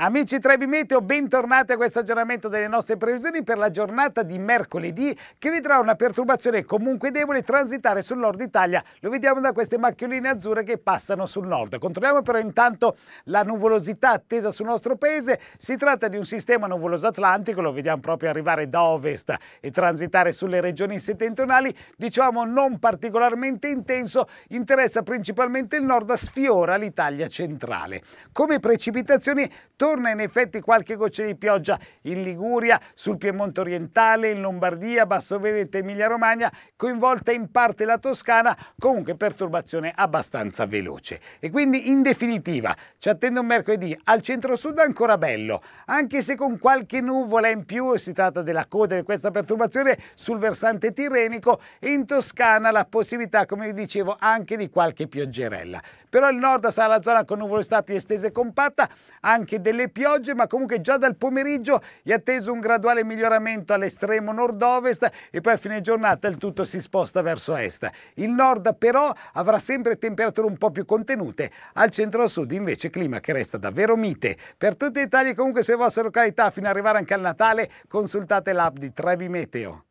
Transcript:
Amici Trevi Meteo, bentornati a questo aggiornamento delle nostre previsioni per la giornata di mercoledì che vedrà una perturbazione comunque debole transitare sul nord Italia. Lo vediamo da queste macchioline azzurre che passano sul nord. Controlliamo però intanto la nuvolosità attesa sul nostro paese. Si tratta di un sistema nuvoloso atlantico, lo vediamo proprio arrivare da ovest e transitare sulle regioni settentrionali, diciamo non particolarmente intenso, interessa principalmente il nord, sfiora l'Italia centrale. Come precipitazioni torna Torna in effetti qualche goccia di pioggia in Liguria, sul Piemonte orientale, in Lombardia, Basso Veneto e Emilia Romagna, coinvolta in parte la Toscana, comunque perturbazione abbastanza veloce. E quindi in definitiva ci attende un mercoledì al centro-sud ancora bello, anche se con qualche nuvola in più, si tratta della coda di questa perturbazione sul versante tirrenico e in Toscana la possibilità, come vi dicevo, anche di qualche pioggerella. Però il nord sarà la zona con nuvolosità più estesa e compatta, anche delle delle piogge, ma comunque già dal pomeriggio è atteso un graduale miglioramento all'estremo nord-ovest e poi a fine giornata il tutto si sposta verso est. Il nord però avrà sempre temperature un po' più contenute, al centro-sud invece clima che resta davvero mite. Per tutti i dettagli comunque se vostre località fino ad arrivare anche al Natale consultate l'app di Trevi Meteo.